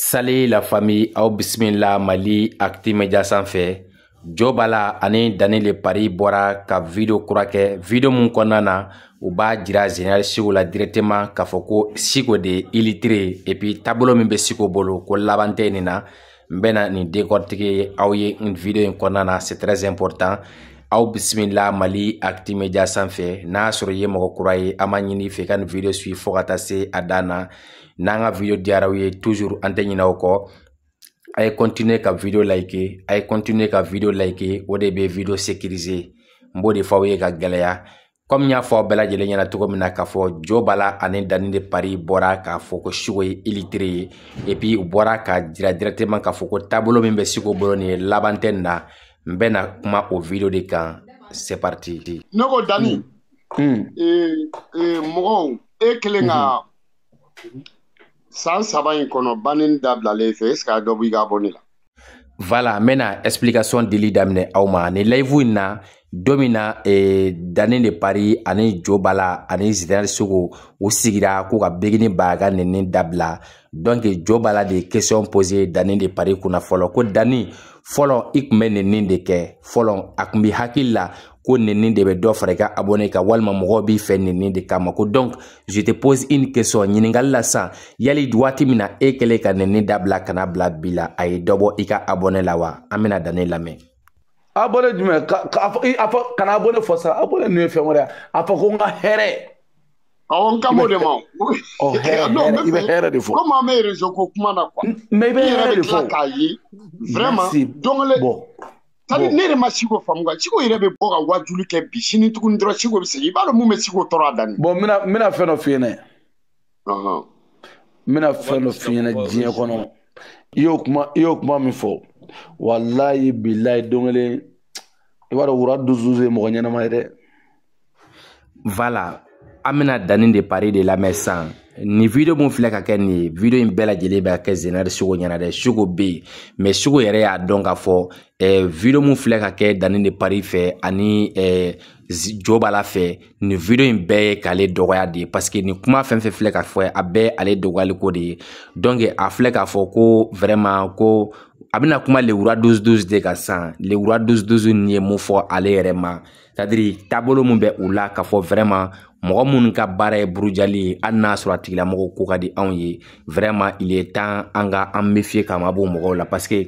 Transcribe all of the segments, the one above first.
sali la fami aw bisimila mali acti media sanfɛ jo b'a la ani danile pari bɔra ka video kura kɛ video min kɔnɔna na u b'a jira general sigo la directement k'a fɔ ko sigo de ilitre et puis taabolo min bɛ sigo bolo ko laban tɛ nin na n bɛna nin décortiquer aw ye video in kɔnɔna na c'est très important aw bisimila mali acti media sanfɛ n'a sɔrɔ ye mɔgɔ kura ye an b'a ɲini fɛ ka video suit fɔ ka ta se a dan na n'an ka video diyara ye toujours an tɛ ɲinɛ kɔ a ye continue ka video like a ye continue ka video like o de be video sécuriser n b'o de fɔ ye ka gɛlɛya komi y'a fɔ aw bɛɛ lajɛlen ɲɛna cogo min na k'a fɔ jo b'a ani dani de pari bɔra k'a fɔ ko sigo ye ye et puis u bɔra k'a jira directement k'a fɔ ko tabolo min bɛ sigo bolo nin ye na n bɛna kuma o video de kan c'est parti ne ko dani mm. Mm. Eh, eh, mɔgɔw e kelen ka mhm. san saba in kɔnɔ banni dabilalen fɛ est ce que a dɔ b'i ka abonné la voilà n bɛna explication dili daminɛ aw ma ni live in na don min na eh, dani de pari ani jo bala ani zidane sego u sigira ko ka begini baga nini dabila donc jo bala de question posé dani de pari kunna fɔlɔ ko dani fɔlɔ i kun bɛ nenini de kɛ fɔlɔ a kun b'i hakili la ko nenini de bɛ dɔ fara i ka abonné kan walima mɔgɔw b'i fɛ nenini de kama ko donc je te pose une question ɲininkali la sisan yali waati min na e kɛlen ka nenini dabila kana bila bi la a ye dɔ bɔ i ka abonné la wa an bɛna dan ne lamɛn. abonné jumɛn ka a fɔ kana abonné fɔ sisan abonné ninnu ye fɛn wɛrɛ ye a fɔ ko n ka hɛrɛ. Awɔ n ka m'o de ma o. Ɔ hɛrɛ hɛrɛ i bɛ hɛrɛ de fɔ. Komi an bɛ réseau ko kuma na quoi. Mɛ i bɛ hɛrɛ de fɔ. I yɛrɛ bɛ tila k'a ye vraiment dɔnkili. Bɔn tali ne yɛrɛ ma siko faamu kan siko yɛrɛ bɛ bɔ ka wajuli kɛ bi sini tuguni dɔrɔn siko bɛ segin i b'a dɔn mun bɛ siko tɔɔrɔ a daminɛ. Bɔn n bɛna n bɛna fɛn dɔ f'i ɲɛnɛ. Ɔhɔn. N bɛna fɛn dɔ f'i ɲɛnɛ diɲɛ kɔnɔ. I y'o kuma i y'o kuma min fɔ walayi bilayi don kelen i b'a dɔn wura dusu ye mɔgɔ ɲɛnama ye dɛ. voilà. an bena danni de pari de lamɛn san ni video mun filɛ ka kɛ nin ye video in bɛɛ lajɛlen bɛ ka kɛ zenari sugu ɲɛna dɛ sugu be yen mɛ sugu yɛrɛ y'a dɔn k'a fɔ eh, video mun filɛ ka kɛ danni de pari fɛ ani eh, jo b'a la fɛ nin video in bɛɛ ye k'ale dɔgɔya de ye parseke nin kuma fɛn fɛn filɛ ka fɔ a bɛɛ ale dɔgɔyaliko de ye donke a filɛ k'a fɔ ko vraiment ko a bena kuma lewura dusu de kan san lewura dusu ni ye mun fɔ ale yɛrɛ ma sadiri taabolo min bɛ u la k'a fɔ wɛrɛma mɔgɔ minnu ka baara ye burujali ye hali n'a sɔrɔ a tigilamɔgɔ ko ka di anw ye wɛrɛma il est tan an ka an bɛ kama b'o mɔgɔw la parce que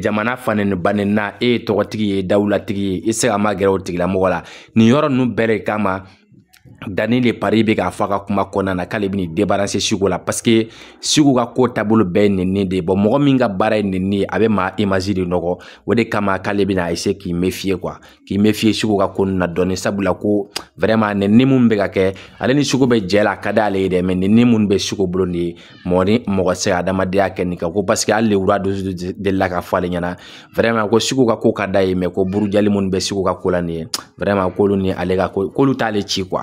jamana fanen banen na e ye tɔgɔtigi ye dawulatigi ye i e se ka magɛrɛ o tigilamɔgɔ la nin yɔrɔ nu bɛɛ le kama Daniel le pari bɛ k'a fɔ a ka kuma kɔnɔna na k'ale bɛ débarrasser Sigo la parce que Sigo ka ko taabolo bɛɛ ye nenini de ye mɔgɔ min ka baara ye nenini ye a bɛ maa image de nɔgɔ o de kama k'ale bɛna essayer k'i méfier quoi k'i méfier Sigo ka ko ninnu na dɔɔni sabula ko vraiment nenini minnu bɛ ka kɛ ale ni Sigo bɛ jɛ la a ka d'ale ye dɛ mais nenini minnu bɛ Sigo bolo nin ye mɔgɔ ni mɔgɔ tɛ se ka adamadenya kɛ nin kan ko parce que hali Leroy Dozu delila k'a fɔ ale ɲɛna vraiment ko Sigo ka ko ka d'a ye mais ko burujali minnu bɛ Sigo ka ko la nin ye vraiment k'olu ni ale ka ko k'olu t'ale ci quoi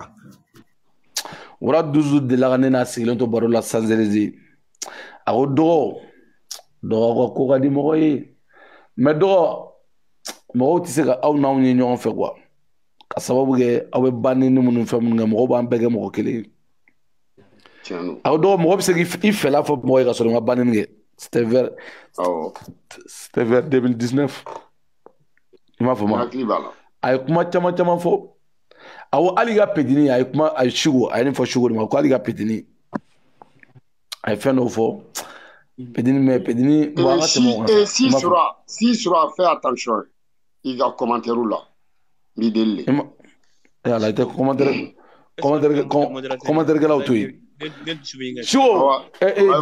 wara dusu delila ka ne n'a sigilen to baro la sanzeleze a ko dɔgɔ dɔgɔ ka ko ka di mɔgɔ ye mɛ dɔgɔ mɔgɔw tɛ se ka aw n'anw ye ɲɔgɔn fɛ kuwa ka sababu kɛ aw bɛ ba ni minnu fɛn minnu kɛ mɔgɔw b'an bɛɛ kɛ mɔgɔ kelen ye a ko dɔgɔ mɔgɔ bɛ se k'i fɛla fɔ mɔgɔ ye ka sɔrɔ n ka ba ni kɛ c'était vers c'était vers 2019 i m'a faamu a ye kuma caman caman fɔ Awo hali i ka petini a ye kuma a ye sugo a ye nin fɔ sugo de ma ko hali i ka petini a ye fɛn dɔ fɔ petini mɛ petini bon eh, an ka tɛmɛ o kan. Eh, si sura si sura fais attention i ka commentaire la n b'i deli de. e ala i tɛ commentaire commentaire commentaire kɛlaw to yen. sugo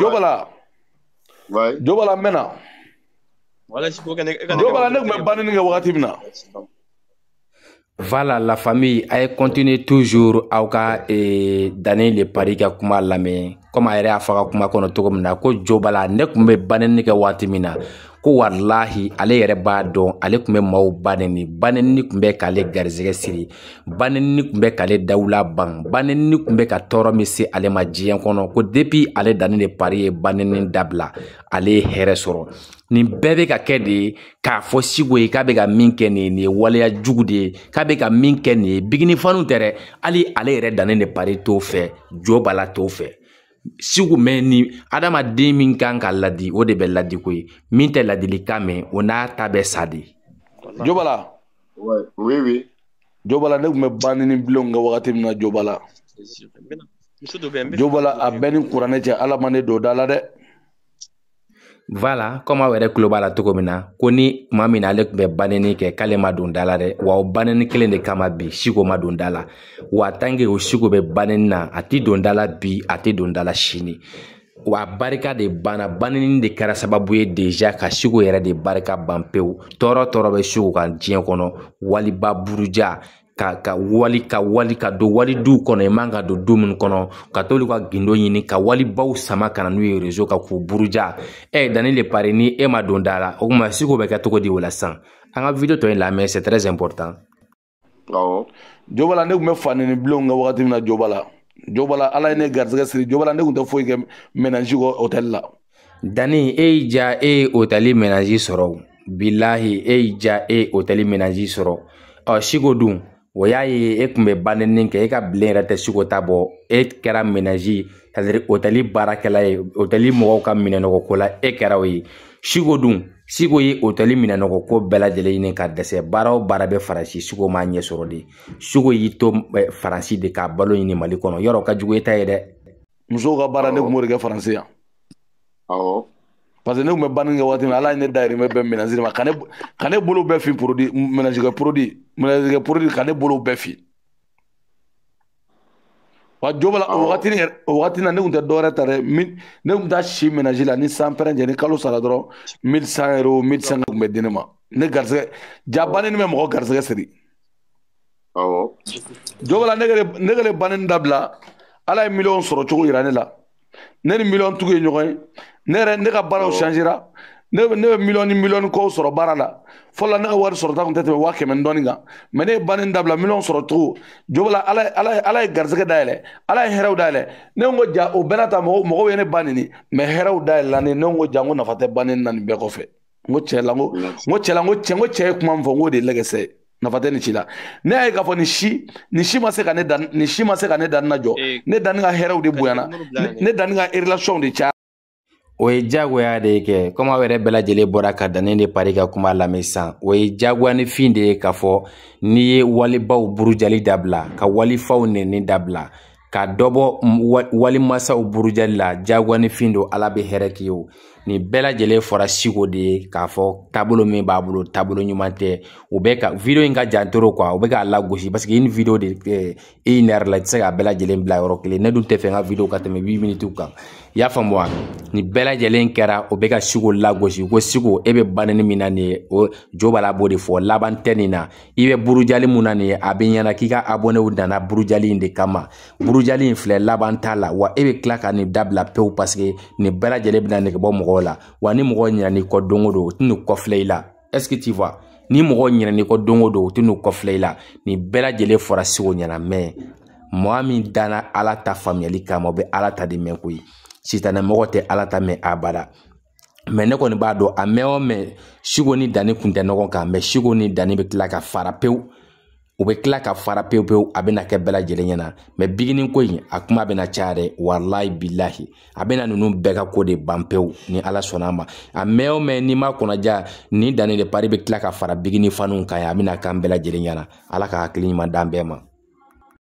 jobala jobala n bɛ na jobala ne tun bɛ bannini kɛ wagati min na. Voilà la famille a continué continuer toujours à et donner les Lepari ka kuma lamɛn comme a yɛrɛ a kuma na la ko walahi ale yɛrɛ b'a dɔn ale tun bɛ maaw baneni baneni tun bɛ k'ale garisɛgɛ siri baneni tun bɛ k'ale dawula ban baneni tun bɛ ka tɔɔrɔ min se ale ma diɲɛ kɔnɔ ko depi ale danni de pari ye baneni dabila ale ye hɛrɛ sɔrɔ nin bɛɛ bɛ ka kɛ de ye k'a fɔ sigo ye k'a bɛ ka min kɛ nin ye nin ye waleya jugu de ye k'a bɛ ka min kɛ nin ye bigini tɛ dɛ hali ale yɛrɛ danni de pari t'o fɛ jo b'a la t'o fɛ siw mɛn ni adamaden min kan ka ladi o de bɛ ladi ko ye min tɛ ladilikan mɛn o n'a ta bɛ sa de jobala oui oui jobala ne tun bɛ banni ni bilenw kɛ wagati min na jobala jobala a bɛɛ ni kuranɛ cɛ ala ma ne don da la dɛ Voilà, comme aw yɛrɛ tulo b'a la cogo min na ko ni maa min na ale tun bɛ banni kɛ k'ale ma don da la dɛ wa o banni kelen de kama bi siko ma don da la wa tanke o siko bɛ banni na a tɛ don da la bi a tɛ don da la sini wa barika de banna banni de kɛra sababu ye déjà ka siko yɛrɛ de barika ban pewu tɔɔrɔ tɔɔrɔ bɛ siko kan diɲɛ kɔnɔ waliba buruja ka ka wali ka wali ka don wali duw kɔnɔ i man ka don du minnu kɔnɔ ka t'olu ka gindo ɲini ka walibaw sama ka na n'u ye rezo ka k'u buruja ɛ danni le pari ni e ma don da la o kuma siko bɛ kɛ cogo di o la sisan an ka video tɔ in lamɛn c'est très important. awɔ joba la ne tun bɛ fanini bilenw ka wagati min na joba la joba la ala ye ne garijɛgɛ siri joba la ne tun tɛ foyi kɛ ménage kɔ hôtel la. danni e y'i ja e ye hôtel ménage sɔrɔ bilahi e y'i ja e ye hôtel ménage sɔrɔ ɔ siko dun. o y'a ye e kun bɛ banni kɛ e ka bilen yɛrɛ tɛ sigo ta bɔ e kɛra minɛzi otɛli baarakɛla ye otɛli mɔgɔw ka minɛnɔgɔ la e kɛra o ye sigo dun sigo ye otɛli minɛnɔgɔko ko bɛɛ lajɛlen ɲini ka dɛsɛ baara o baara bɛ faransi sigo ma ɲɛ sɔrɔ de sigo y'i to faransi de k'a balo ɲini mali kɔnɔ yɔrɔ ka jugu e ta ye dɛ musow ka baara ne kun b'o de kɛ faransi yan awɔ parce que ne tun bɛ banni kɛ waati min na ala ye ne dayirimɛ bɛɛ ménager ma ka ne ka ne bolo bɛɛ fin produit ménager kɛ produit ménager kɛ produit ka ne bolo bɛɛ fin wa jo b'a la o wagati ni yɛrɛ o wagati na ne tun tɛ dɔwɛrɛ ta dɛ min ne tun bɛ taa si ménager la ni san pɛrɛn jɛ ni kalo sara dɔrɔn mille cent euros mille cinq tun bɛ di ne ma ne garisɛgɛ ja banni bɛ mɔgɔ garisɛgɛ siri. awɔ. jo b'a la ne kɛlen ne kɛlen banni dabila ala ye miliyɔn sɔrɔ cogo yira ne la ne ni miliyɔn tigiw ye ɲɔgɔn ye. ne yɛrɛ ne ka baaraw changera ne ne bɛ miliyɔn ni miliyɔn kow sɔrɔ baara la fɔlɔ la ne ka wari sɔrɔta tun tɛ tɛmɛ waa kɛmɛ ni dɔɔni kan mɛ ne ye banni dabila miliyɔn sɔrɔ cogo jo la ala ala ala ye garisɛgɛ dayɛlɛ ala ye hɛrɛw dayɛlɛ ne ko ja o bɛɛ n'a ta mɔgɔw mɔgɔw ye ne ba nini mɛ hɛrɛw dayɛlɛla ne ne ko ja n ko nafa tɛ banni na nin bɛɛ kɔfɛ n ko cɛ la n ko n ko cɛ la n ko cɛ n ko cɛ ye kuma min fɔ n k'o de ye lɛgɛsɛ ye nafa tɛ nin si la ne y'a ye k'a fɔ nin si nin si ma se ka ne dan nin si ma se ka ne dan na jɔ ne danni ka hɛrɛw de bonyana ne danni ka relation de caya o ye diyagoya de ye kɛ komi aw yɛrɛ bɛɛ lajɛlen bɔra ka danni de pari ka kuma lamɛn sisan o ye diyagoyanifin de ye k'a fɔ n'i ye walibaw burujali dabila ka walifaw nɛni dabila ka dɔ bɔ walimasaw burujali la diyagoyanifin don ala bɛ hɛrɛ k'i ye o nin bɛɛ lajɛlen fɔra siko de ye k'a fɔ taabolo min b'a bolo taabolo ɲuman tɛ u bɛ ka video in ka jan toro kuwa u bɛ k'a lagosi parce que i ni video de i eh, ni la i tɛ se k'a bɛɛ lajɛlen bila yɔrɔ kelen ne dun tɛ fɛ n ka video ka tɛmɛ 8 minutes kan i y'a faamu wa nin bɛɛ lajɛlen kɛra o bɛ ka siko lagosi ko siko e bɛ banni min na nin ye o jo b'a la b'o de fɔ laban tɛ nin na i bɛ burujali mun na nin ye a bɛ ɲɛna k'i ka abonnew danna burujali in de kama burujali in filɛ laban t'a la wa e bɛ tila ka nin dabila pewu paseke nin bɛɛ lajɛlen bɛna nege bɔ mɔgɔ mɔgɔ la wa ni mɔgɔ ɲinɛn'i kɔ don o don u tɛ n'u kɔfilɛ i la est ce que tu vois ni mɔgɔ ɲinɛn'i kɔ don o don u tɛ n'u kɔfilɛ i la nin bɛɛ lajɛlen fɔra siko ɲɛna mɛ mɔgɔ min danna ala ta faamuyali kama o bɛ ala ta de mɛn koyi sitanɛ mɔgɔ tɛ ala ta mɛn abada mɛ ne kɔni b'a dɔn a mɛn o mɛn siko ni danni kun tɛ ɲɔgɔn kan mɛ siko ni danni bɛ tila ka fara pewu u be kila ka fara pewu pewu a bena kɛ bɛlajɛlen lajɛlen mɛ bigini ko in a kuma bɛna caya dɛ bilahi a bena nunu bɛɛ ka ko de ban pewu ni ala sɔnna ma a mɛn o mɛn n'i ma kɔnɔja ni dani le pari be kila ka fara bigini fanu kan yan a bena k'an bɛlajɛlen ɲɛna ala ka hakili ɲuman d'an bɛɛ ma